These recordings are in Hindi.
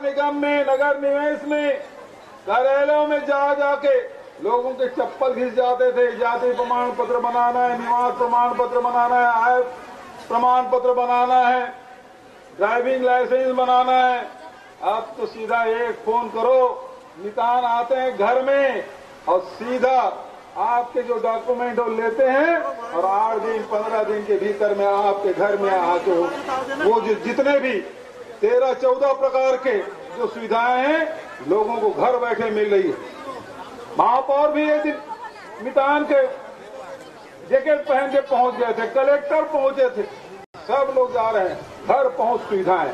नगर निगम में नगर निवेश में कार्यालयों में जा जाके लोगों के चप्पल घिस जाते थे जाति प्रमाण पत्र बनाना है निवास प्रमाण पत्र बनाना है आय प्रमाण पत्र बनाना है ड्राइविंग लाइसेंस बनाना है अब तो सीधा एक फोन करो नितान आते हैं घर में और सीधा आपके जो डॉक्यूमेंट वो लेते हैं और आठ दिन पंद्रह दिन के भीतर में आपके घर में आके वो जितने भी तेरह चौदह प्रकार के जो सुविधाएं हैं लोगों को घर बैठे मिल रही है महापौर भी एक दिन मितान के जैकेट पहन के पहुंच गए थे कलेक्टर पहुंचे थे सब लोग जा रहे हैं घर पहुंच सुविधाएं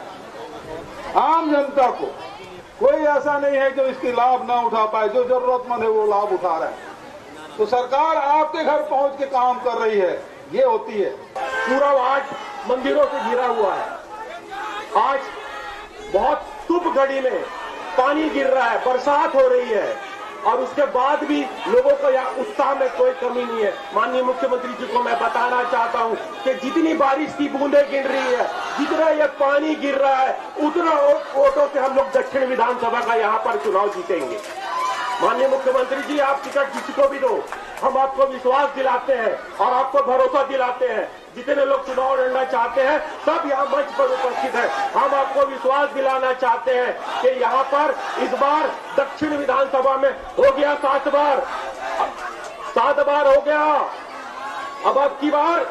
आम जनता को कोई ऐसा नहीं है जो इसकी लाभ ना उठा पाए जो जरूरतमंद है वो लाभ उठा रहे हैं तो सरकार आपके घर पहुंच के काम कर रही है ये होती है पूरा वार्ड मंदिरों से घिरा हुआ है आज बहुत शुभ घड़ी में पानी गिर रहा है बरसात हो रही है और उसके बाद भी लोगों को यहाँ उत्साह में कोई कमी नहीं है माननीय मुख्यमंत्री जी को मैं बताना चाहता हूँ कि जितनी बारिश की बूंदे गिर रही है जितना ये पानी गिर रहा है उतना वोटों से हम लोग दक्षिण विधानसभा का यहाँ पर चुनाव जीतेंगे माननीय मुख्यमंत्री जी आप टिकट किसी को भी दो हम आपको विश्वास दिलाते हैं और आपको भरोसा दिलाते हैं जितने लोग चुनाव लड़ना चाहते हैं सब यहाँ मंच पर उपस्थित है हम आपको विश्वास दिलाना चाहते हैं कि यहाँ पर इस बार दक्षिण विधानसभा में हो गया सात बार सात बार हो गया अब अब की बार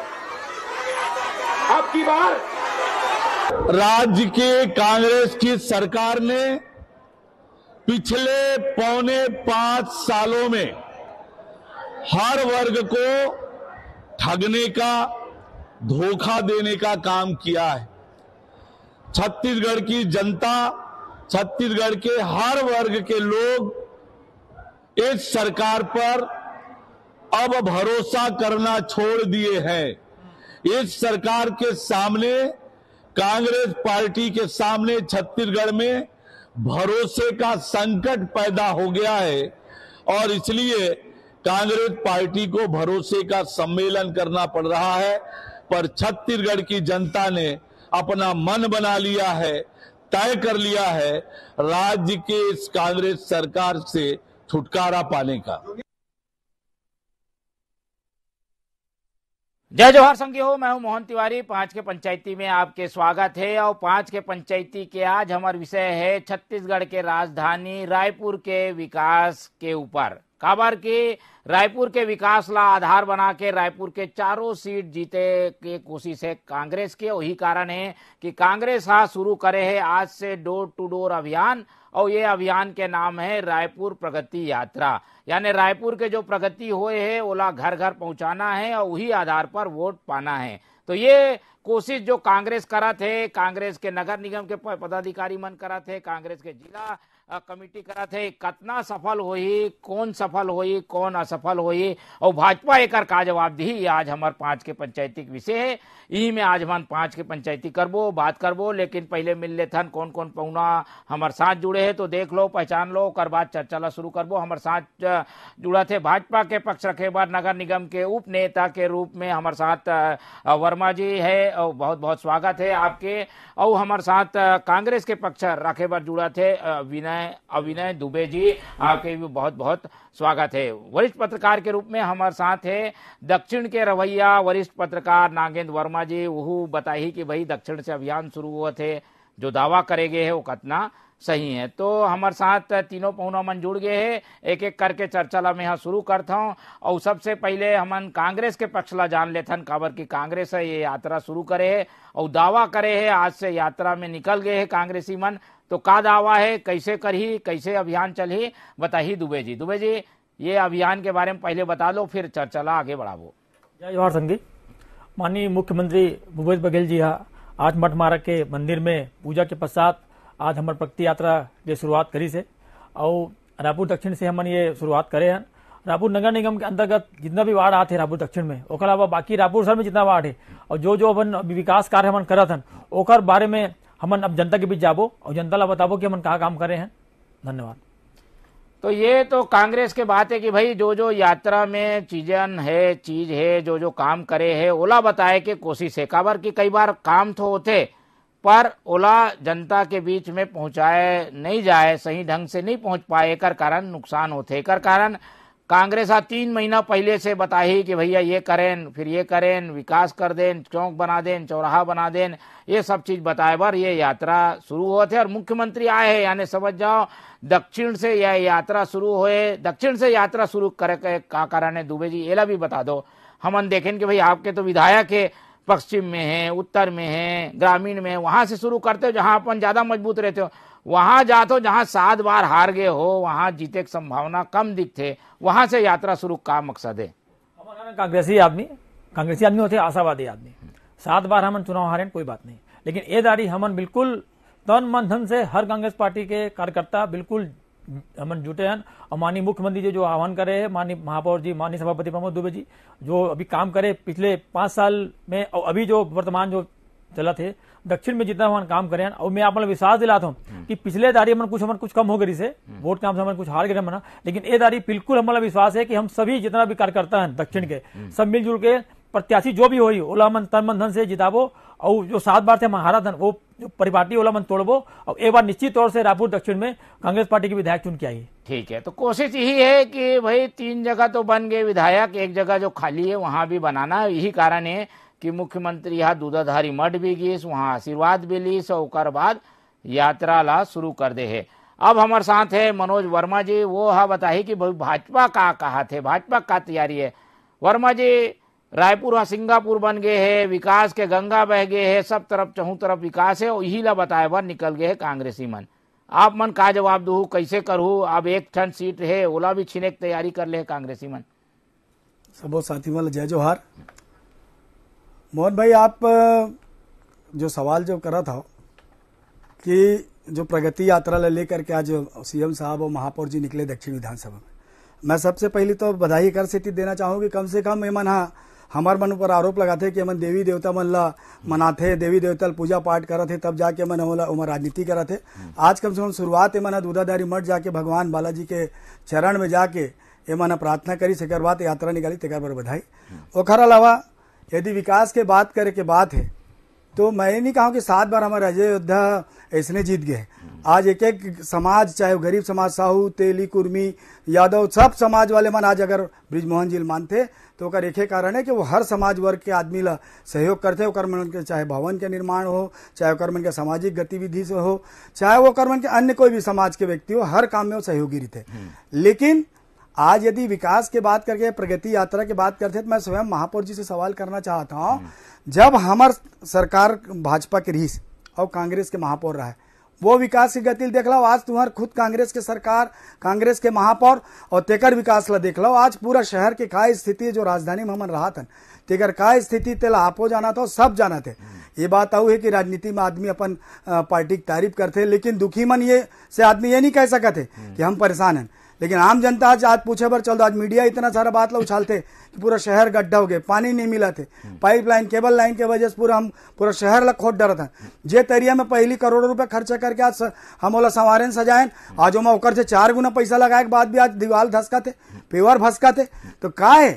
अब की बार राज्य के कांग्रेस की सरकार ने पिछले पौने पांच सालों में हर वर्ग को ठगने का धोखा देने का काम किया है छत्तीसगढ़ की जनता छत्तीसगढ़ के हर वर्ग के लोग इस सरकार पर अब भरोसा करना छोड़ दिए हैं इस सरकार के सामने कांग्रेस पार्टी के सामने छत्तीसगढ़ में भरोसे का संकट पैदा हो गया है और इसलिए कांग्रेस पार्टी को भरोसे का सम्मेलन करना पड़ रहा है पर छत्तीसगढ़ की जनता ने अपना मन बना लिया है तय कर लिया है राज्य के इस कांग्रेस सरकार से छुटकारा पाने का जय जवाहर संगी हो मैं हूं मोहन तिवारी पांच के पंचायती में आपके स्वागत है और पांच के पंचायती के आज हमारा विषय है छत्तीसगढ़ के राजधानी रायपुर के विकास के ऊपर काबर के रायपुर के विकास ला आधार बना के रायपुर के चारों सीट जीते के कोशिश है कांग्रेस के वही कारण है कि कांग्रेस हा शुरू करे है आज से डोर टू डोर अभियान और ये अभियान के नाम है रायपुर प्रगति यात्रा यानी रायपुर के जो प्रगति हुए है ओला घर घर पहुंचाना है और वही आधार पर वोट पाना है तो ये कोशिश जो कांग्रेस करा थे कांग्रेस के नगर निगम के पदाधिकारी मन करा थे कांग्रेस के जिला कमेटी करा थे कितना सफल हुई कौन सफल हुई कौन असफल हुई और भाजपा एक का जवाब दी आज हमारे पांच के पंचायती विषय है ई में आज हम पांच के पंचायती करबो बात करबो लेकिन पहले मिल ले थन कौन कौन पहुना हमारे साथ जुड़े है तो देख लो पहचान लो कर बाद चर्चा ला शुरू करबो हमारे साथ जुड़ा थे भाजपा के पक्ष रखे बार नगर निगम के उप नेता के रूप में हमारे साथ वर्मा जी है और बहुत बहुत स्वागत है आपके और हमारे साथ कांग्रेस के पक्ष रखे बार जुड़ा थे विनय हैं अभिनय दुबे जी आपके भी बहुत बहुत स्वागत है वरिष्ठ पत्रकार के रूप में हमारे साथ है दक्षिण के रवैया वरिष्ठ पत्रकार नागेंद्र वर्मा जी वह बताई कि भाई दक्षिण से अभियान शुरू हुए थे जो दावा करे गए है वो कतना सही है तो हमारे साथ तीनों पहुना मन जुड़ गए है एक एक करके चर्चा ला मैं यहाँ शुरू करता हूँ और सबसे पहले हमन कांग्रेस के पक्ष ला जान लेथन काबर की कांग्रेस है ये यात्रा शुरू करे है और दावा करे है आज से यात्रा में निकल गए है कांग्रेसी मन तो का दावा है कैसे करी कैसे अभियान चलही बताही दुबे जी दुबे जी ये अभियान के बारे में पहले बता लो फिर चर्चा ला आगे बढ़ावो जय जवाहर संगी माननीय मुख्यमंत्री भूपेश बघेल जी हाँ, आज मठ मारक के मंदिर में पूजा के पश्चात आज हमारे प्रगति यात्रा के शुरुआत करी से और रायपुर दक्षिण से हम ये शुरुआत करे हैं रायपुर नगर निगम के अंतर्गत जितना भी वार्ड आते हैं रायपुर दक्षिण में ओकर अलावा बाकी रायपुर शहर में जितना वार्ड है और जो जो अपन विकास कार्य हम करत हैं ओकर बारे में हमन अब जनता के बीच जाबो और जनता ला बताबो कि हमन कहा काम करे हैं धन्यवाद तो ये तो कांग्रेस के बात है कि भाई जो जो यात्रा में चीजन है चीज है जो जो काम करे है ओला बताए कि कोशिश है काबर की कई बार काम तो होते पर ओला जनता के बीच में पहुंचाए नहीं जाए सही ढंग से नहीं पहुंच पाए एक कारण नुकसान होते एक कारण कांग्रेस तीन महीना पहले से बताई कि भैया ये करें फिर ये करें विकास कर दें चौक बना दें चौराहा बना दें ये सब चीज बताए बार ये यात्रा शुरू हुआ थे और मुख्यमंत्री आए हैं यानी समझ जाओ दक्षिण से यह यात्रा शुरू हुए दक्षिण से यात्रा शुरू करे का कारण है दुबे जी एला भी बता दो हम देखें कि भाई आपके तो विधायक है पश्चिम में है उत्तर में है ग्रामीण में है वहां से शुरू करते हो जहां अपन ज्यादा मजबूत रहते हो वहां जा तो जहां सात बार हार गए हो वहां जीते की संभावना कम दिखते वहां से यात्रा शुरू का मकसद है कांग्रेसी आदमी कांग्रेसी आदमी होते आशावादी आदमी सात बार हमन चुनाव हारे कोई बात नहीं लेकिन ये दाड़ी हमन बिल्कुल तन मन धन से हर कांग्रेस पार्टी के कार्यकर्ता बिल्कुल हमन जुटे हैं और माननीय मुख्यमंत्री जी जो आह्वान करे है माननीय महापौर जी माननीय सभापति प्रमोद दुबे जी जो अभी काम करे पिछले पांच साल में और अभी जो वर्तमान जो चलत है दक्षिण में जितना हम काम करे और मैं आप विश्वास दिलाता हूँ हम्म। कि पिछले दारी हमारे कुछ हमारे कुछ कम हो गई से हम्म। वोट काम से हमारे कुछ हार गए मना लेकिन ये दारी बिल्कुल हमारा विश्वास है कि हम सभी जितना भी कार्यकर्ता है दक्षिण के हम्म। सब मिलजुल के प्रत्याशी जो भी हो ओला मन तन मन धन से जिताबो और जो सात बार थे हमारा धन वो परिपाटी ओला मन तोड़बो और एक बार निश्चित तौर से रायपुर दक्षिण में कांग्रेस पार्टी के विधायक चुन के आई ठीक है तो कोशिश यही है कि भाई तीन जगह तो बन गए विधायक एक जगह जो खाली है वहां भी बनाना यही कारण है कि मुख्यमंत्री यहाँ दूधाधारी मठ भी गीस वहाँ आशीर्वाद भी लीस और बाद यात्रा ला शुरू कर दे है अब हमारे साथ है मनोज वर्मा जी वो हाँ बताए कि भाजपा का कहा थे भाजपा का तैयारी है वर्मा जी रायपुर और सिंगापुर बन गए है विकास के गंगा बह गए है सब तरफ चहू तरफ विकास है और यही ला बताए बर निकल गए है कांग्रेसी मन आप मन का जवाब दू कैसे करूँ अब एक ठन सीट है ओला भी छीने की तैयारी कर ले कांग्रेसी मन सबो साथी वाले जय जोहार मोहन भाई आप जो सवाल जो करा था कि जो प्रगति यात्रा ले लेकर के आज सीएम साहब और महापौर जी निकले दक्षिण विधानसभा में मैं सबसे पहले तो बधाई कर स्थिति देना चाहूँगी कम से कम एमन हाँ हमार मन ऊपर आरोप लगाते कि हमन देवी देवता मन ला मनाते देवी देवता पूजा पाठ करा थे तब जाके मन हमला उमर राजनीति करा थे आज कम से कम शुरुआत एमन दूधाधारी मठ जाके भगवान बालाजी के चरण में जाके ये एमन प्रार्थना करी सकर बात यात्रा निकाली तेकर पर बधाई ओखर अलावा यदि विकास के बात करे के बात है तो मैं ये नहीं कहा कि सात बार हमारे अजय योद्धा इसने जीत गए आज एक एक समाज चाहे वो गरीब समाज साहू तेली कुर्मी यादव सब समाज वाले मन आज अगर ब्रिजमोहन जी मानते तो ओकर एक कारण है कि वो हर समाज वर्ग के आदमी ला सहयोग करते ओकर मन के चाहे भवन के निर्माण हो चाहे वो कर्मन के सामाजिक गतिविधि से हो चाहे वो कर्मन के अन्य कोई भी समाज के व्यक्ति हो हर काम में वो सहयोगी रहते लेकिन आज यदि विकास के बात करके प्रगति यात्रा की बात करते हैं तो मैं स्वयं महापौर जी से सवाल करना चाहता हूँ हम्म। जब हमार सरकार भाजपा के रीस और कांग्रेस के महापौर रहा है वो विकास की गति देख लो आज तुम्हार खुद कांग्रेस के सरकार कांग्रेस के महापौर और तेकर विकास ला देख लो आज पूरा शहर के का स्थिति जो राजधानी में हमन रहा था तेकर का स्थिति तेला आपो जाना था सब जाना थे हम्म। ये बात आऊ है कि राजनीति में आदमी अपन पार्टी की तारीफ करते लेकिन दुखी मन ये से आदमी ये नहीं कह सकते हम्म। कि हम परेशान हैं लेकिन आम जनता आज आज पूछे पर चल दो आज मीडिया इतना सारा बात लो उछालते कि पूरा शहर गड्ढा हो गया पानी नहीं मिला थे पाइपलाइन केबल लाइन के वजह से पूरा हम पूरा शहर लग खोद डर था जे तरिया में पहली करोड़ों रुपए खर्चा करके आज हम ओला संवार सजायन आज हम ओकर से चार गुना पैसा लगाए के बाद भी आज दीवार धसका थे पेवर भसका थे तो का है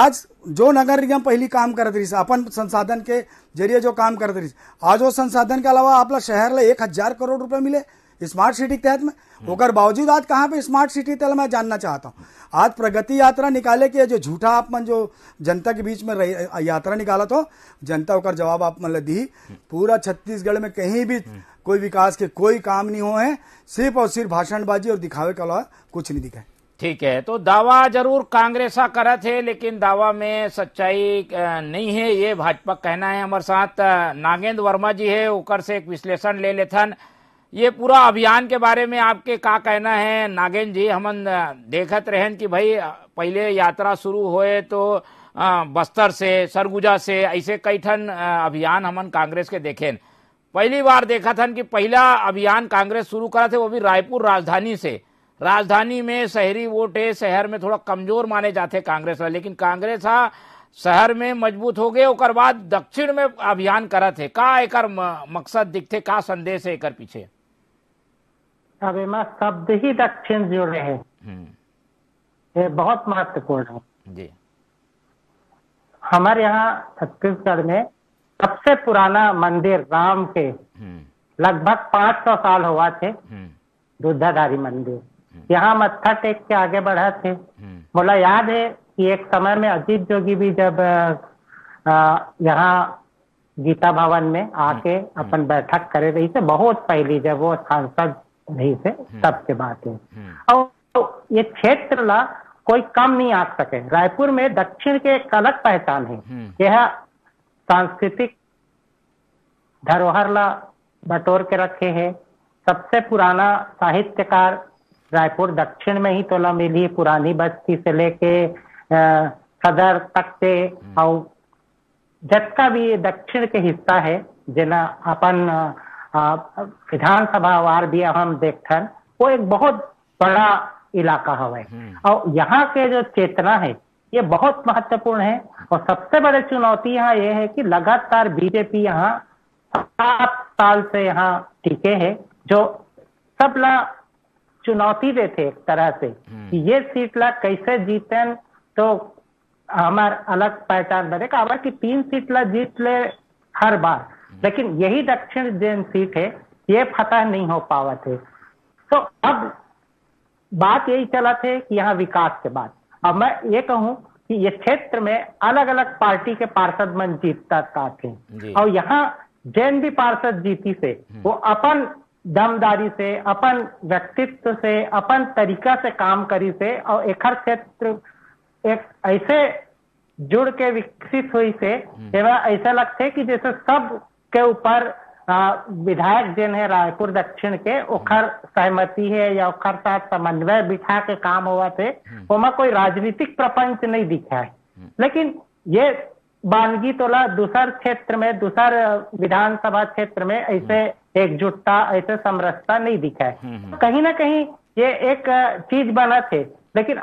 आज जो नगर निगम पहली काम करते रही अपन संसाधन के जरिए जो काम करते रही आज वो संसाधन के अलावा आप शहर ला एक हजार करोड़ रुपए मिले स्मार्ट सिटी के तहत में होकर बावजूद आज कहाँ पे स्मार्ट सिटी तल मैं जानना चाहता हूँ आज प्रगति यात्रा निकाले के जो झूठा आप मन जो जनता के बीच में यात्रा निकाला तो जनता होकर जवाब आप मन दी पूरा छत्तीसगढ़ में कहीं भी कोई विकास के कोई काम नहीं हुए हैं सिर्फ और सिर्फ भाषणबाजी और दिखावे के अलावा कुछ नहीं दिखाए ठीक है तो दावा जरूर कांग्रेस करा थे लेकिन दावा में सच्चाई नहीं है ये भाजपा कहना है हमारे साथ नागेंद्र वर्मा जी है ऊपर से एक विश्लेषण ले लेथन ये पूरा अभियान के बारे में आपके का कहना है नागेन जी हम अं, देखत रहे कि भाई पहले यात्रा शुरू होए तो बस्तर से सरगुजा से ऐसे कई ठन अभियान हमन कांग्रेस के देखे पहली बार देखा था कि पहला अभियान कांग्रेस शुरू करा थे वो भी रायपुर राजधानी से राजधानी में शहरी वोट है शहर में थोड़ा कमजोर माने जाते कांग्रेस लेकिन कांग्रेस हा शहर में मजबूत हो गए और बाद दक्षिण में अभियान करा थे का एक मकसद दिखते का संदेश है एक पीछे अब शब्द ही दक्षिण जुड़े हैं हम्म। ये बहुत महत्वपूर्ण है जी हमारे यहाँ छत्तीसगढ़ में सबसे पुराना मंदिर राम के हम्म। लगभग 500 साल हुआ थे हम्म। दुधाधारी मंदिर यहाँ मत्था टेक के आगे बढ़ा थे बोला याद है कि एक समय में अजीत जोगी भी जब यहाँ गीता भवन में आके अपन बैठक करे रही थे बहुत पहली जब वो सांसद से हम्म। तब के बात है हम्म। और तो ये क्षेत्र ला कोई कम नहीं आ सके रायपुर में दक्षिण के एक अलग पहचान है हम्म। यह सांस्कृतिक धरोहर ला बटोर के रखे है सबसे पुराना साहित्यकार रायपुर दक्षिण में ही तोला मिली पुरानी बस्ती से लेके सदर तक से और जतका भी दक्षिण के हिस्सा है जिना अपन विधानसभा वार भी हम देखन वो एक बहुत बड़ा इलाका हवा हम्म। और यहाँ के जो चेतना है ये बहुत महत्वपूर्ण है और सबसे बड़ी चुनौती यहाँ ये है कि लगातार बीजेपी यहाँ सात साल से यहाँ टीके है जो सब ला चुनौती देते एक तरह से हम्म। कि ये सीट ला कैसे जीतन तो हमार अलग पहचान बनेगा अगर कि तीन सीट ला जीत ले हर बार लेकिन यही दक्षिण जैन सीट है ये फतह नहीं हो पावा थे तो अब बात यही चला थे कि यहाँ विकास के बाद अब मैं ये कहूं कि ये क्षेत्र में अलग अलग पार्टी के पार्षद मन जीतता का थे और यहाँ जैन भी पार्षद जीती से हम्म। वो अपन दमदारी से अपन व्यक्तित्व से अपन तरीका से काम करी से और एक हर क्षेत्र एक ऐसे जुड़ के विकसित हुई से हम्म। ऐसा ऐसा लगते कि जैसे सब के ऊपर विधायक जिन है रायपुर दक्षिण के ओखर सहमति है या ओखर साथ समन्वय बिठा के काम हुआ थे हम्म। वो में कोई राजनीतिक प्रपंच नहीं दिखा है हम्म। लेकिन ये बानगी तोला दूसर क्षेत्र में दूसर विधानसभा क्षेत्र में ऐसे हम्म। एकजुटता ऐसे समरसता नहीं दिखा है कहीं ना कहीं ये एक चीज बना थे लेकिन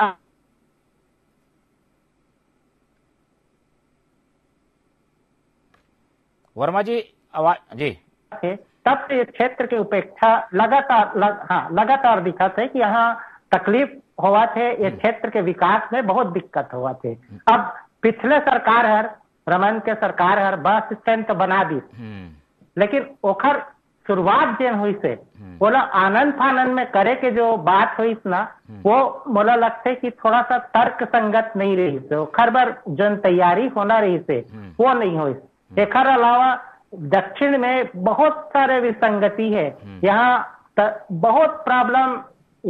वर्मा जी आवाज जी तब से इस क्षेत्र की उपेक्षा लगातार लग, हाँ लगातार दिखा थे कि यहाँ तकलीफ हुआ थे इस हम्म। क्षेत्र के विकास में बहुत दिक्कत हुआ थे अब पिछले सरकार हर रमन के सरकार हर बस स्टैंड तो बना दी हम्म। लेकिन ओखर शुरुआत जेन हुई से हम्म। बोला आनंद फानंद में करे के जो बात हुई ना वो बोला लगते कि थोड़ा सा तर्क संगत नहीं रही से खरबर जन तैयारी होना रही से वो नहीं हुई एक अलावा दक्षिण में बहुत सारे विसंगति है हम्म। यहाँ बहुत प्रॉब्लम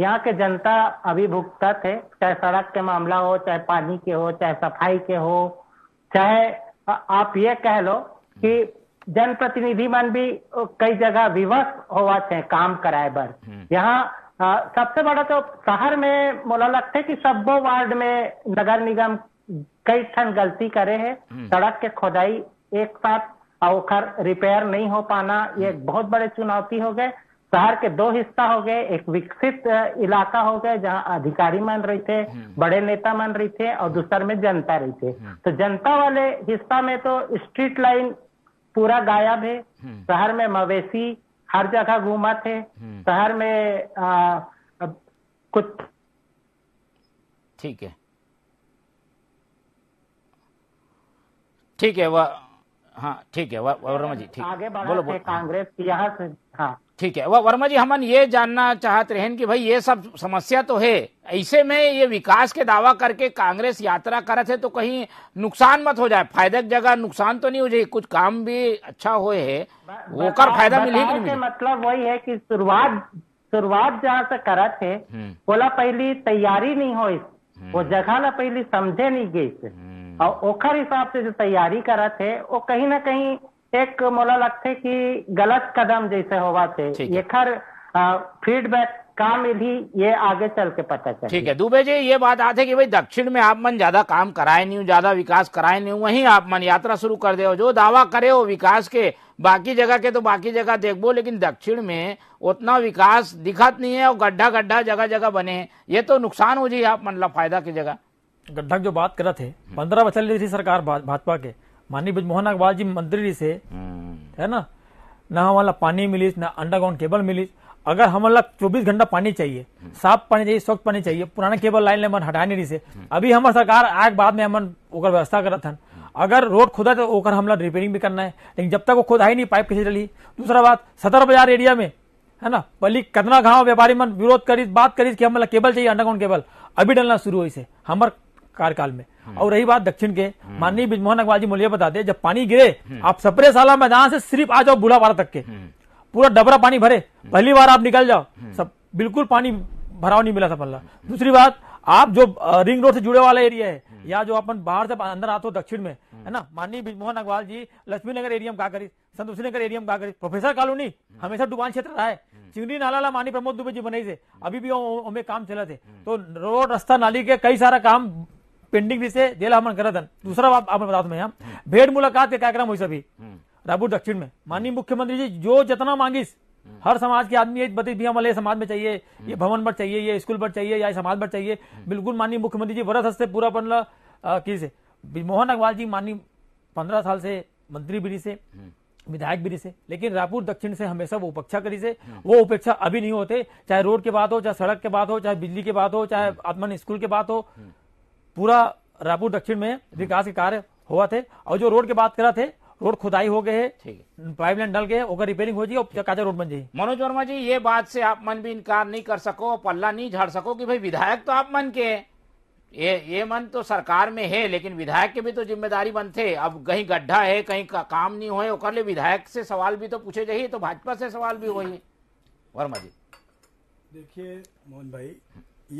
यहाँ के जनता अभिभुक्ता थे चाहे सड़क के मामला हो चाहे पानी के हो चाहे सफाई के हो चाहे आप ये कह लो कि हम्म। जनप्रतिनिधि मन भी कई जगह विवश होवा थे काम कराए बार हम्म। यहाँ सबसे बड़ा तो शहर में मोला लगता है कि सबो वार्ड में नगर निगम कई ठन गलती करे है सड़क के खोदाई एक साथ अवखर रिपेयर नहीं हो पाना ये एक हम्म। बहुत बड़े चुनौती हो गए शहर के दो हिस्सा हो गए एक विकसित इलाका हो गए जहाँ अधिकारी मान रहे थे हम्म। बड़े नेता मान रही थे और हम्म। दूसर में जनता रही थे तो जनता वाले हिस्सा में तो स्ट्रीट लाइन पूरा गायब है शहर में मवेशी हर जगह घूमा थे शहर में आ, कुछ ठीक है ठीक है वह हाँ ठीक है वर्मा जी ठीक है बोलो बोलो कांग्रेस यहाँ से हाँ ठीक है वह वर्मा जी हमन ये जानना चाहते रहे कि भाई ये सब समस्या तो है ऐसे में ये विकास के दावा करके कांग्रेस यात्रा करत है तो कहीं नुकसान मत हो जाए फायदे की जगह नुकसान तो नहीं हो जाए कुछ काम भी अच्छा हुए है वो कर फायदा मिले मतलब वही है कि शुरुआत शुरुआत जहाँ से करत है हम्म। बोला पहली तैयारी नहीं हो वो हम्म। जगह ना पहली समझे नहीं गई हम्म। और ओखर हिसाब से जो तैयारी करा थे वो कहीं ना कहीं एक मोला लगते कि गलत कदम जैसे होवा थे ये खर फीडबैक काम भी ये आगे चल के पता चले ठीक है दुबे जी ये बात आते कि भाई दक्षिण में आप मन ज्यादा काम कराए नहीं ज्यादा विकास कराए नहीं वहीं आप मन यात्रा शुरू कर दे जो दावा करे हो विकास के बाकी जगह के तो बाकी जगह देखो लेकिन दक्षिण में उतना विकास दिखत नहीं है और गड्ढा गड्ढा जगह जगह बने ये तो नुकसान हो जी आप मतलब फायदा की जगह गड्ढा जो बात कर थे हम्म। पंद्रह वर्ष ली थी सरकार भाजपा के माननीय ब्रजमोहन अग्रवाल जी मंत्री से हम्म। है ना न हमारा पानी मिली न अंडरग्राउंड केबल मिली अगर हमारा चौबीस घंटा पानी चाहिए हम्म। साफ पानी चाहिए स्वच्छ पानी चाहिए पुराना केबल लाइन मन हटा नहीं रही से अभी हमारे सरकार आग बाद में हमन ओकर व्यवस्था करत हन अगर रोड खुदा तो ओकर हमला रिपेयरिंग भी करना है लेकिन जब तक वो खुदा ही नहीं पाइप कैसे चली दूसरा बात सदर बाजार एरिया में है ना पली कतना गांव व्यापारी मन विरोध करी बात करी कि हमारा केबल चाहिए अंडरग्राउंड केबल अभी डलना शुरू हुई से हमारे कार्यकाल में हम्म। और रही बात दक्षिण के हम्म। माननीय बिजमोहन अग्रवाल जी मुझे बताते जब पानी गिरे हम्म। आप सपरे साला मैदान से सिर्फ आ जाओ बूढ़ावाड़ा तक के पूरा डबरा पानी भरे पहली बार आप निकल जाओ सब बिल्कुल पानी भराव नहीं मिला था पल्ला दूसरी बात आप जो रिंग रोड से जुड़े वाला एरिया है या जो अपन बाहर से अंदर आते हो दक्षिण में है ना माननीय बिजमोहन अग्रवाल जी लक्ष्मी नगर एरिया में कहा करी संत नगर एरिया में कहा करी प्रोफेसर कॉलोनी हमेशा डुबान क्षेत्र रहा है चिंगड़ी नाला ला मानी प्रमोद दुबे जी बनाई से अभी भी हमें काम चला थे तो रोड रास्ता नाली के कई सारा काम पेंडिंग से जेल हमन करदन दूसरा बात आप बता में भेंट मुलाकात के कार्यक्रम हुई सभी हम्म। रायपुर दक्षिण में माननीय मुख्यमंत्री जी जो जितना मांगिस हम्म। हर समाज के आदमी बती भी हमारे समाज में चाहिए ये हम्म। भवन पर चाहिए ये स्कूल पर चाहिए या समाज पर चाहिए बिल्कुल माननीय मुख्यमंत्री जी वरस हस्ते पूरा पन किसे मोहन अग्रवाल जी माननीय पंद्रह साल से मंत्री बिरी से विधायक बिरी से लेकिन रायपुर दक्षिण से हमेशा वो उपेक्षा करी से वो उपेक्षा अभी नहीं होते चाहे रोड के बात हो चाहे सड़क के बात हो चाहे बिजली के बात हो चाहे आत्मन स्कूल के बात हो पूरा रायपुर दक्षिण में विकास के कार्य हुआ थे और जो रोड की बात करा थे रोड खुदाई हो गए हैं पाइपलाइन डल गए होकर रिपेयरिंग हो जाए और काचा रोड बन जाए मनोज वर्मा जी ये बात से आप मन भी इनकार नहीं कर सको पल्ला नहीं झाड़ सको कि भाई विधायक तो आप मन के ये ये मन तो सरकार में है लेकिन विधायक के भी तो जिम्मेदारी बनते अब कहीं गड्ढा है कहीं का, काम नहीं हो ले विधायक से सवाल भी तो पूछे जाइए तो भाजपा से सवाल भी हो वर्मा जी देखिए मोहन भाई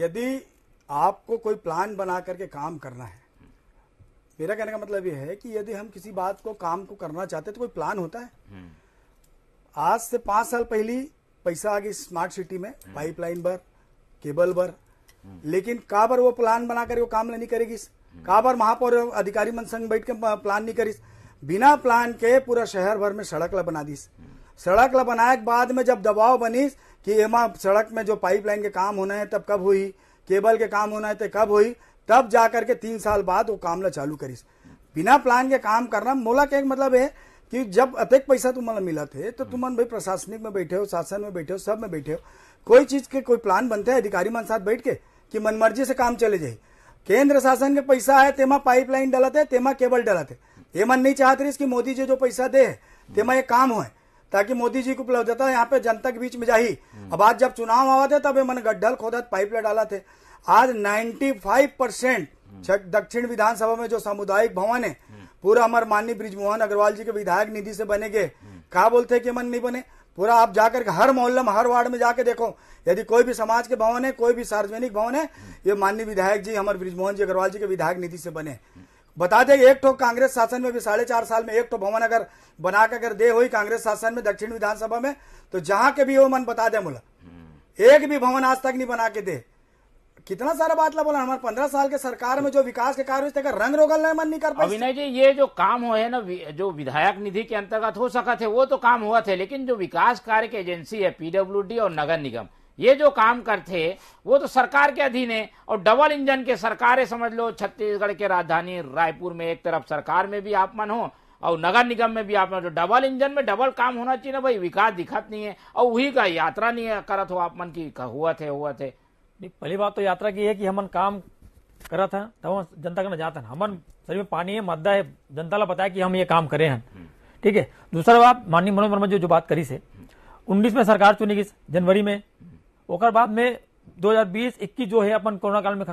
यदि आपको कोई प्लान बना करके काम करना है मेरा कहने का मतलब यह है कि यदि हम किसी बात को काम को करना चाहते तो कोई प्लान होता है हम्म। आज से पांच साल पहले पैसा आ गई स्मार्ट सिटी में पाइपलाइन हम्म। पर केबल पर हम्म। लेकिन का बार वो प्लान बनाकर वो काम नहीं करेगी का बार महापौर अधिकारी मन संघ बैठ के प्लान नहीं करी बिना प्लान के पूरा शहर भर में सड़क ला बना दीस सड़क ला बनाए बाद में जब दबाव बनीस कि सड़क में जो पाइपलाइन के काम होना है तब कब हुई केबल के काम होना है तो कब हुई तब जाकर के तीन साल बाद वो काम ला चालू करीस बिना प्लान के काम करना मोला के मतलब है कि जब अतेक पैसा तुम्हारा मिला थे तो तुमन भाई प्रशासनिक में बैठे हो शासन में बैठे हो सब में बैठे हो कोई चीज के कोई प्लान बनते हैं अधिकारी मन साथ बैठ के कि मनमर्जी से काम चले जाए केंद्र शासन के पैसा है तेमा पाइपलाइन डलत है तेमा केबल डलत है ये मन नहीं चाहते रही कि मोदी जी जो पैसा दे तेमा ये काम हो है ताकि मोदी जी को उपलब्धता यहाँ पे जनता के बीच में जाही हम्म। अब आज जब चुनाव आवा थे तब मन गड्ढल खोदा पाइप डाला थे आज 95 परसेंट हम्म। दक्षिण विधानसभा में जो सामुदायिक भवन है हम्म। पूरा हमारे माननीय ब्रिजमोहन अग्रवाल जी के विधायक निधि से बने गए कहा बोलते है कि मन नहीं बने पूरा आप जाकर के हर मोहल्ले में हर वार्ड में जाके देखो यदि कोई भी समाज के भवन है कोई भी सार्वजनिक भवन है ये माननीय विधायक जी हमारे ब्रिजमोहन जी अग्रवाल जी के विधायक निधि से बने बता दें एक तो कांग्रेस शासन में भी साढ़े चार साल में एक तो भवन अगर बना के अगर दे हुई कांग्रेस शासन में दक्षिण विधानसभा में तो जहां के भी हो मन बता दे मुला एक भी भवन आज तक नहीं बना के दे कितना सारा बात बोला हमारे पंद्रह साल के सरकार में जो विकास के कार्य का रंग रोगल नहीं मन नहीं कर पाए अभिनय जी ये जो काम हुए है ना जो विधायक निधि के अंतर्गत हो सका थे वो तो काम हुआ थे लेकिन जो विकास कार्य की एजेंसी है पीडब्ल्यू और नगर निगम ये जो काम करते वो तो सरकार के अधीन है और डबल इंजन के सरकार समझ लो छत्तीसगढ़ के राजधानी रायपुर में एक तरफ सरकार में भी मन हो और नगर निगम में भी आप हो तो डबल इंजन में डबल काम होना चाहिए ना भाई विकास दिखत नहीं है और वही का यात्रा नहीं करत हो आप मन की हुआ थे हुआ थे पहली बात तो यात्रा की है कि हमन काम करत है तो जनता के जाते हैं हमन शरीर में पानी है मद्दा है जनता ला बताया कि हम ये काम करे हैं हम्म। ठीक है दूसरा बात माननीय मनोज वर्मा जी जो, जो बात करी से उन्नीस में सरकार चुनी गई जनवरी में ओकर बाद में 2020-21 जो है अपन कोरोना काल में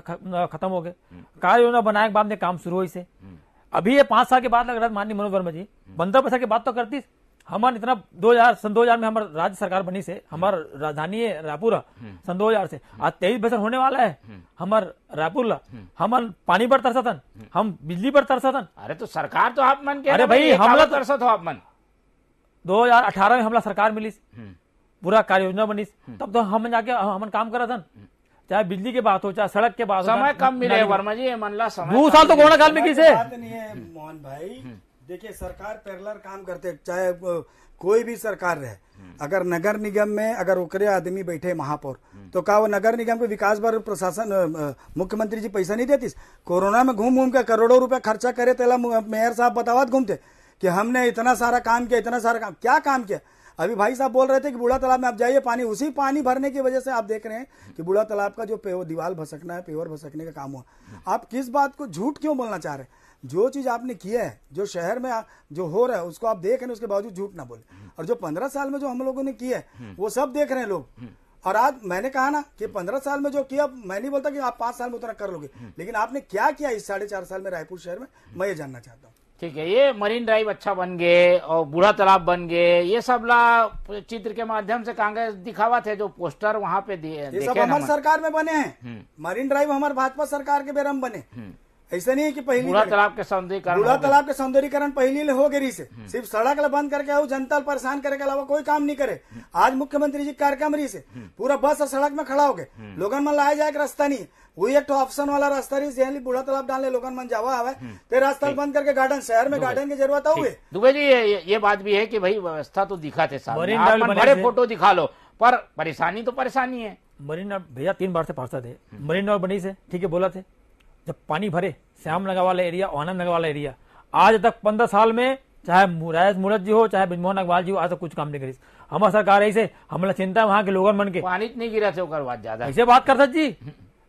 खत्म हो गए हम्म। कार्य योजना बनाए के बाद में काम शुरू हुई से हम्म। अभी ये पांच साल के बाद लग रहा है माननीय मनोज वर्मा जी पंद्रह हम्म। पैसा की बात तो करती हमार इतना हजार सन हजार में हमारे राज्य सरकार बनी से हमार राजधानी है रायपुर सन हजार से आज तेईस बसर होने वाला है हमार रायपुर हम पानी पर तरसा था हम बिजली पर था अरे तो सरकार तो आप मन के अरे भाई हमला तरसा हो तो आप मन अठारह में हमला सरकार मिली पूरा कार्य योजना बनी हम्म। तब तो हम जाके हम काम करा था हम्म। चाहे बिजली के बात हो चाहे सड़क के बात हो समय कम मिले वर्मा जी मनला समय दो साल तो कोरोना काल में किसे हम्म। मोहन भाई देखिए सरकार पैरलर काम करते चाहे कोई भी सरकार रहे अगर नगर निगम में अगर उकरे आदमी बैठे महापौर तो क्या वो नगर निगम के विकास पर प्रशासन मुख्यमंत्री जी पैसा नहीं देती कोरोना में घूम घूम के करोड़ों रुपया खर्चा करे तेला मेयर साहब बतावा घूमते कि हमने इतना सारा काम किया इतना सारा काम क्या काम किया अभी भाई साहब बोल रहे थे कि बूढ़ा तालाब में आप जाइए पानी उसी पानी भरने की वजह से आप देख रहे हैं कि बूढ़ा तालाब का जो दीवार भसकना है पेवर भसकने का काम हुआ आप किस बात को झूठ क्यों बोलना चाह रहे हैं जो चीज आपने किया है जो शहर में जो हो रहा है उसको आप देख रहे हैं उसके बावजूद झूठ ना बोले और जो पंद्रह साल में जो हम लोगों ने किया है वो सब देख रहे हैं लोग और आज मैंने कहा ना कि पंद्रह साल में जो किया मैं नहीं बोलता कि आप पांच साल में उतना कर लोगे लेकिन आपने क्या किया इस साढ़े चार साल में रायपुर शहर में मैं ये जानना चाहता हूँ ठीक है ये मरीन ड्राइव अच्छा बन गए और बूढ़ा तालाब बन गए ये सब ला चित्र के माध्यम से कांग्रेस दिखावा थे जो पोस्टर वहाँ पे दिए सब हमारे सरकार में बने हैं मरीन हम्म। ड्राइव हमारे भाजपा सरकार के बेरम बने हम्म। ऐसा नहीं है कि पहली बुढ़ा तालाब के सौंदर्यकरण बुढ़ा तालाब के सौंदर्यकरण पहली हो गई से हम्म। सिर्फ सड़क ला बंद करके आओ जनता परेशान करे के अलावा कोई काम नहीं करे हम्म। आज मुख्यमंत्री जी कार्यक्रम रही से हम्म। पूरा बस और सड़क में खड़ा हो गए लोगन मन लाया जाए रास्ता नहीं वही एक ऑप्शन वाला रास्ता रही जहाँ बूढ़ा तालाब डाले लोगन मन जावा हुआ फिर रास्ता बंद करके गार्डन शहर में गार्डन की जरूरत हुए दुबे जी ये बात भी है की भाई व्यवस्था तो दिखा थे बड़े फोटो दिखा लो पर परेशानी तो परेशानी है मरीन भैया तीन बार से पार्षद है मरीन बनी से ठीक है बोला थे जब पानी भरे श्याम नगर वाला एरिया आनंद नगर वाला एरिया आज तक पंद्रह साल में चाहे मुरायस मूरत जी हो चाहे ब्रजमोहन अग्रवाल जी हो आज तक कुछ काम नहीं करी हमारा सरकार ऐसे हमारे चिंता है वहाँ के लोगन मन के पानी नहीं गिरा चौकर तो बात ज्यादा ऐसे बात कर सर जी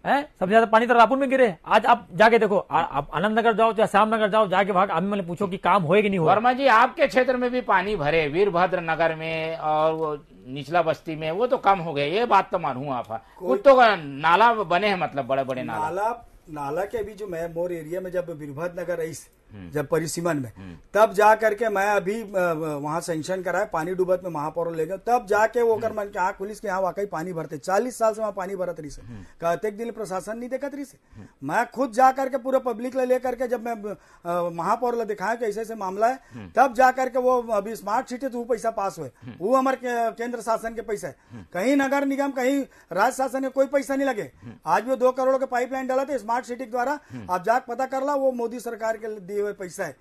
है सबसे ज्यादा पानी तो रायपुर में गिरे आज आप जाके देखो आप आनंद नगर जाओ चाहे श्याम नगर जाओ जाके भाग अभी मैंने पूछो कि काम होए कि नहीं हो वर्मा जी आपके क्षेत्र में भी पानी भरे वीरभद्र नगर में और निचला बस्ती में वो तो कम हो गए ये बात तो मानू आप कुछ तो नाला बने हैं मतलब बड़े बड़े नाला नाला के अभी जो मैं मोर एरिया में जब बिरभत नगर आई हम्म। जब परिसीमन में हम्म। तब जा करके मैं अभी वहां सेंक्शन कराया पानी डूबत में महापौर ले गया तब जाके वो कर हम्म। मन के हाँ पुलिस के यहाँ वाकई पानी भरते चालीस साल से वहां पानी भरत रही से कहते दिल प्रशासन नहीं देखा रही से मैं खुद जा करके पूरा पब्लिक ले लेकर के जब मैं महापौर ले दिखाया कि ऐसे ऐसे मामला है तब जा करके वो अभी स्मार्ट सिटी तो वो पैसा पास हुए वो हमारे केंद्र शासन के पैसा है कहीं नगर निगम कहीं राज्य शासन में कोई पैसा नहीं लगे आज भी दो करोड़ के पाइपलाइन डाला था स्मार्ट सिटी द्वारा आप जाकर पता कर ला वो मोदी सरकार के दिए हुए पैसा है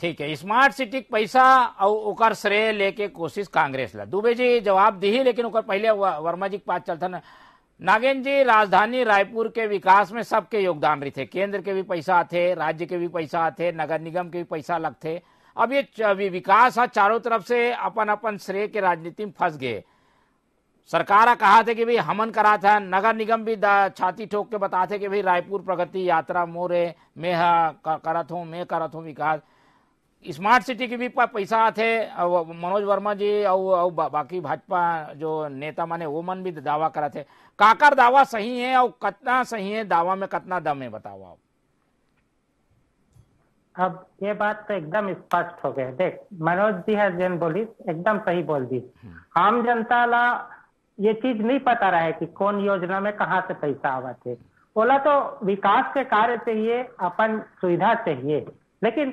ठीक है स्मार्ट सिटी पैसा और उकर श्रेय लेके कोशिश कांग्रेस ला दुबे जी जवाब दी लेकिन उकर पहले वर्मा जी के पास चलता ना नागेन जी राजधानी रायपुर के विकास में सबके योगदान रही थे केंद्र के भी पैसा थे राज्य के भी पैसा थे नगर निगम के भी पैसा लगते अब ये विकास है चारों तरफ से अपन अपन श्रेय के राजनीति में फंस गए सरकार कहा थे कि भाई हमन करा था नगर निगम भी छाती ठोक के बता थे कि भाई रायपुर प्रगति यात्रा मोरे में करत हूँ मैं करत हूँ विकास स्मार्ट सिटी के भी पैसा थे मनोज वर्मा जी और बाकी भाजपा जो नेता माने वो मन भी दावा करा थे काकर दावा सही है और कितना सही है दावा में कितना दम है बताओ आप अब ये बात तो एकदम स्पष्ट हो गए देख मनोज जी है जैन बोली एकदम सही बोल दी हम्म। आम जनता ला ये चीज नहीं पता रहा है कि कौन योजना में कहाँ से पैसा आवा थे बोला तो विकास के कार्य चाहिए अपन सुविधा चाहिए लेकिन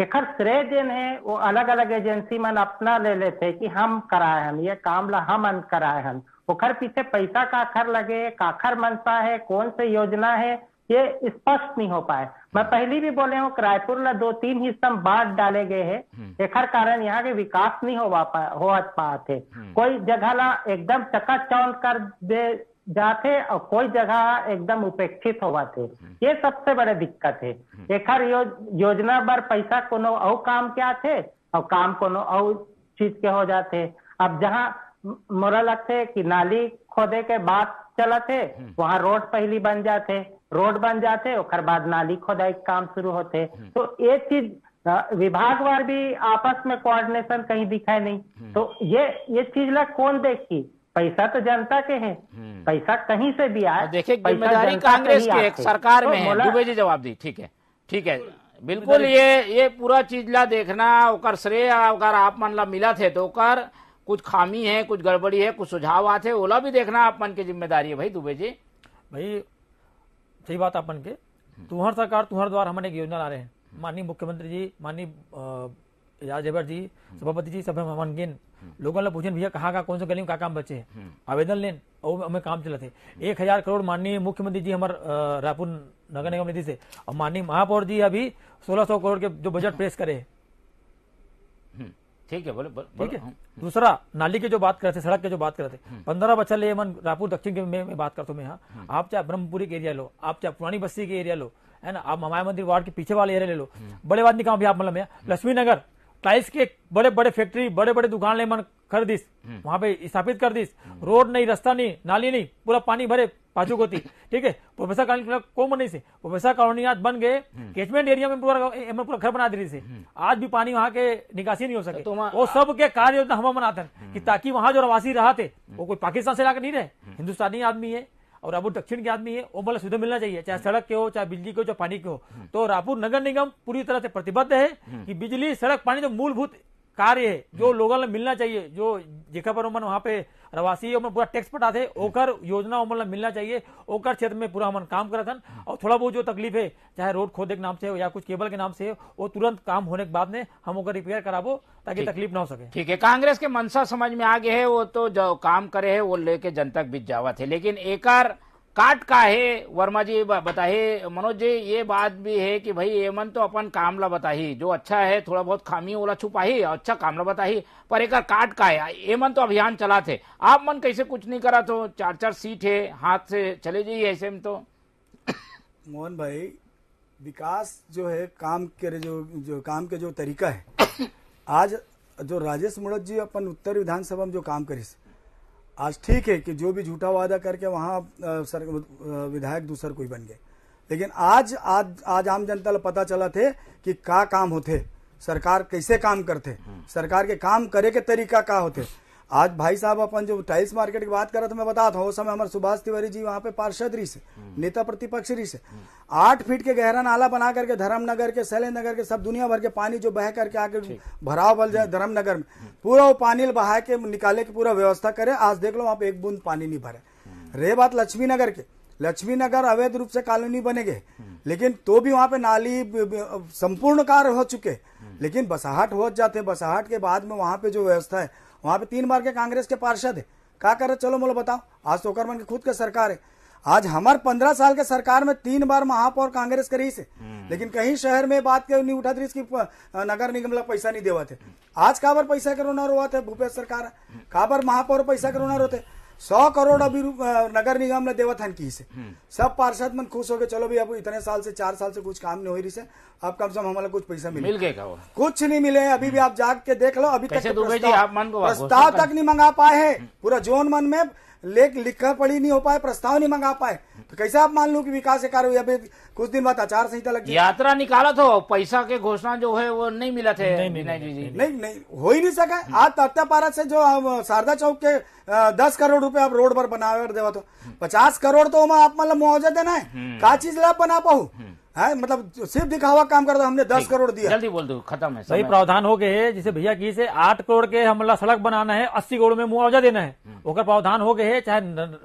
एक श्रेय जिन है वो अलग अलग एजेंसी मन अपना ले लेते कि हम कराए हम ये काम ला हम कराए हम ओखर पीछे पैसा काखर लगे काखर मनसा है कौन से योजना है ये स्पष्ट नहीं हो पाए मैं हाँ। पहली भी बोले हूँ रायपुर ला दो तीन ही स्तंभ बांट डाले गए हैं हाँ। एक कारण यहाँ के विकास नहीं हो पा हो पाते हाँ। कोई जगह ला एकदम चौन कर दे जाते और कोई जगह एकदम उपेक्षित हो थे ये सबसे बड़े दिक्कत है एक यो, योजना पर पैसा कोनो और काम क्या थे और काम कोनो और चीज के हो जाते अब जहाँ मोरा लगते कि नाली खोदे के बाद चला थे वहाँ रोड पहली बन जाते रोड बन जाते और बाद नाली खोदाई काम शुरू होते हम्म। तो एक चीज विभागवार भी आपस में कोऑर्डिनेशन कहीं दिखा नहीं हम्म। तो ये ये चीज ला कौन देखी पैसा तो जनता के है हम्म। पैसा कहीं से भी आए देखिए जिम्मेदारी कांग्रेस के एक सरकार तो में है दुबे जी जवाब दी ठीक है ठीक है बिल्कुल ये ये पूरा चीज ला देखना ओकर श्रेय अगर आप मन ला मिला थे तो ओकर कुछ खामी है कुछ गड़बड़ी है कुछ सुझाव आते ओला भी देखना आप मन की जिम्मेदारी है भाई दुबे जी भाई सही बात अपन के तुम्हार सरकार तुम्हार द्वार हमने एक योजना ला रहे हैं माननीय मुख्यमंत्री जी माननीय एजाज जी सभापति जी सब हमन गिन लोगों ने पूछे भैया कहाँ का कौन सा गली में का काम बचे है हम्म। आवेदन लेन और हमें काम थे एक हजार करोड़ माननीय मुख्यमंत्री जी हमारे रायपुर नगर निगम निधि से और माननीय महापौर जी अभी सोलह सौ करोड़ के जो बजट पेश करे ठीक है बोले ठीक है दूसरा नाली के जो बात करते सड़क के जो बात करते हम्म। पंद्रह बच्चा ले मन रायपुर दक्षिण के में, में बात करता हूँ मैं यहाँ हम्म। आप चाहे ब्रह्मपुरी के एरिया लो आप चाहे पुरानी बस्ती के एरिया लो है ना आप हमारे मंदिर वार्ड के पीछे वाले एरिया ले लो हम्म। बड़े बात नहीं कहा अभी आप मतलब लक्ष्मी नगर टाइल्स के बड़े बड़े फैक्ट्री बड़े बड़े दुकान ले मन कर दीस हम्म। वहां पे स्थापित कर दीस रोड नहीं रास्ता नहीं नाली नहीं पूरा पानी भरे पाचू को ठीक है प्रोफेसर कॉलोनी को नहीं से प्रोफेसर कॉलोनी आज बन गए कैचमेंट हम्म। एरिया में पूरा पूरा घर बना दी से हम्म। आज भी पानी वहाँ के निकासी नहीं हो सके तो वो सब के कार्य योजना हम बनाते हैं कि ताकि वहाँ जो रवासी रहा थे वो कोई पाकिस्तान से लाकर नहीं रहे हिंदुस्तानी आदमी है और रायपुर दक्षिण के आदमी है वो बोला मतलब सुविधा मिलना चाहिए चाहे सड़क के हो चाहे बिजली के हो चाहे पानी के हो हम्म। तो रायपुर नगर निगम पूरी तरह से प्रतिबद्ध है हम्म। कि बिजली सड़क पानी जो तो मूलभूत कार्य है जो हम्म। लोगों ने मिलना चाहिए जो जेखा पर वहां पे रवासी है पूरा टैक्स पटा थे हम्म। ओकर योजना उमन मिलना चाहिए ओकर क्षेत्र में पूरा हमन काम करा था हम्म। और थोड़ा बहुत जो तकलीफ है चाहे रोड खोदे के नाम से हो या कुछ केबल के नाम से हो वो तुरंत काम होने के बाद में हम ओकर रिपेयर कराबो ताकि तकलीफ ना हो सके ठीक है कांग्रेस के मनसा समझ में आ गए है वो तो जो काम करे है वो लेके जनता के बीच जावा थे लेकिन एक काट का है वर्मा जी बताए मनोज जी ये बात भी है कि भाई मन तो अपन कामला बताही जो अच्छा है थोड़ा बहुत खामी वाला छुपाही अच्छा कामला बताही पर एक काट का है मन तो अभियान चला थे आप मन कैसे कुछ नहीं करा तो चार चार सीट है हाथ से चले जाइए ऐसे में तो मोहन भाई विकास जो है काम के जो जो काम के जो तरीका है आज जो राजेश मुड़त जी अपन उत्तर विधानसभा में जो काम करे आज ठीक है कि जो भी झूठा वादा करके वहां सर विधायक दूसर कोई बन गए लेकिन आज आज आज आम जनता पता चला थे कि का काम होते सरकार कैसे काम करते हम्म। सरकार के काम करे के तरीका का होते आज भाई साहब अपन जो टाइल्स मार्केट की बात कर रहे थे मैं बताता हूँ उस समय हमारे सुभाष तिवारी जी वहाँ पे पार्षद री से हम्म। नेता प्रतिपक्ष री से आठ फीट के गहरा नाला बना करके धर्मनगर के शैलेंद्रनगर के सब दुनिया भर के पानी जो बह करके आके भराव बल जाए हम्म। धर्मनगर में हम्म। पूरा वो पानी बहा के निकाले की पूरा व्यवस्था करे आज देख लो वहाँ पे एक बूंद पानी नहीं भरे रे बात लक्ष्मी नगर के लक्ष्मी नगर अवैध रूप से कॉलोनी बने गए लेकिन तो भी वहां पे नाली संपूर्ण कार्य हो चुके लेकिन बसाहट हो जाते बसाहट के बाद में वहां पे जो व्यवस्था है वहां पे तीन बार के कांग्रेस के पार्षद है क्या कर रहे चलो बोलो बताओ आज तो कर की खुद के सरकार है आज हमारे पंद्रह साल के सरकार में तीन बार महापौर कांग्रेस करी से हम्म। लेकिन कहीं शहर में बात क्यों नहीं उठा रही इसकी नगर निगम लग पैसा नहीं देवा थे आज काबर पैसा करोना रोना रोवा थे भूपेश सरकार काबर महापौर पैसा करोना रोते सौ करोड़ अभी नगर निगम ने देवत था से सब पार्षद मन खुश हो गए चलो भी अब इतने साल से चार साल से कुछ काम नहीं हो रही से अब कम से कम हमारा कुछ पैसा मिले मिल गए कुछ नहीं मिले अभी भी हम्म। आप जाग के देख लो अभी तक तो प्रस्ताव तक नहीं मंगा पाए है पूरा जोन मन में लेख लिखकर पढ़ी नहीं हो पाए प्रस्ताव नहीं मंगा पाए तो कैसे आप मान लो की विकास के कार्य अभी कुछ दिन बाद आचार संहिता लग यात्रा निकाला तो पैसा के घोषणा जो है वो नहीं मिला थे नहीं नहीं हो ही नहीं सका आज तत्या पारा से जो शारदा चौक के दस करोड़ रुपए आप रोड पर बना देवा तो पचास करोड़ तो आप मतलब मुआवजा देना है हम्म। का चीज लाभ बना पाऊ हम्म। है हाँ, मतलब सिर्फ दिखावा काम कर दो हमने दस करोड़ दिया जल्दी बोल दो खत्म है सही प्रावधान हो गए जिसे भैया की से आठ करोड़ के हमला सड़क बनाना है अस्सी करोड़ में मुआवजा देना है हम्म। ओकर प्रावधान हो गए चाहे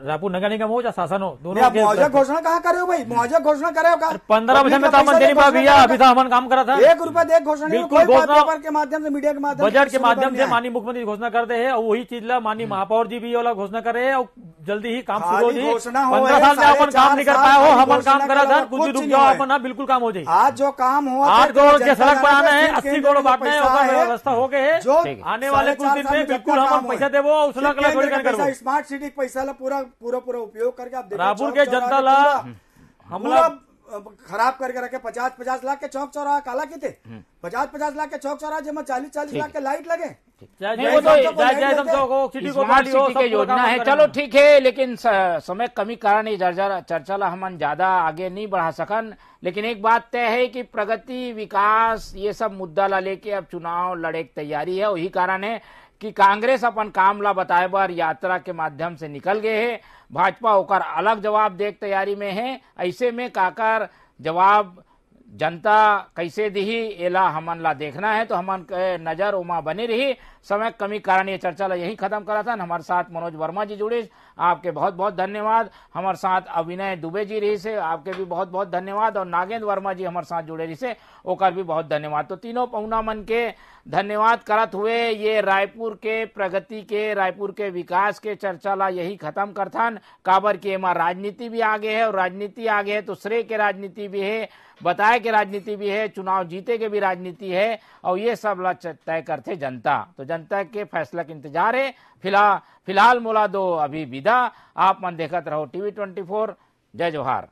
रायपुर नगर निगम हो चाहे शासन हो दोनों मुआवजा घोषणा कहाँ करे हो भाई मुआवजा घोषणा करे पंद्रह बजे में तो देने भैया अभी हमन तो काम करा था एक रुपया एक घोषणा के माध्यम से मीडिया के माध्यम बजट के माध्यम से माननीय मुख्यमंत्री घोषणा करते है और वही चीज ला माननीय हम्म। महापौर जी भी वाला घोषणा करे है और जल्दी ही काम शुरू हो जाए पंद्रह साल अपन काम नहीं कर पाया हो काम करा था कुछ रुक जाओ अपना काम बिल्कुल काम हो जाए आज जो काम हो आठ करोड़ के सड़क आना है अस्सी करोड़ बांटना है व्यवस्था हो गए जो आने वाले कुछ दिन में बिल्कुल हम पैसा देवो उस स्मार्ट सिटी पैसा पूरा पूरा पूरा उपयोग करके आप रायपुर के जनता ला हम करके रखे पचास पचास लाख के चौक चौराहा काला की थे हम्म। पचास पचास लाख के चौक चौराहे में चालीस चालीस लाख के लाइट लगे योजना है चलो ठीक है लेकिन समय कमी कारण ये चर्चा हम ज्यादा आगे नहीं बढ़ा सकन लेकिन एक बात तय है कि प्रगति विकास ये सब मुद्दा ला लेके अब चुनाव लड़े की तैयारी है वही कारण है कि कांग्रेस अपन काम ला बताए बार यात्रा के माध्यम से निकल गए है भाजपा होकर अलग जवाब देख तैयारी में है ऐसे में काकर जवाब जनता कैसे दी एला हमन ला देखना है तो हमन के नजर उमा बनी रही समय कमी कारण ये चर्चा यही खत्म करा था हमारे साथ मनोज वर्मा जी जुड़े आपके बहुत बहुत धन्यवाद हमारे साथ अभिनय दुबे जी रही से आपके भी बहुत बहुत धन्यवाद और नागेंद्र वर्मा जी हमारे साथ जुड़े रही से ओकर भी बहुत धन्यवाद तो तीनों पहुना मन के धन्यवाद करत हुए ये रायपुर के प्रगति के रायपुर के विकास के चर्चा ला यही खत्म करथन काबर की एमा राजनीति भी आगे है और राजनीति आगे है तो श्रेय के राजनीति भी है बताए के राजनीति भी है चुनाव जीते के भी राजनीति है और ये सब तय करते जनता तो जनता के फैसला का इंतजार है फिलहाल फिलहाल मोला दो अभी विदा आप मन देखत रहो टीवी ट्वेंटी फोर जय जोहार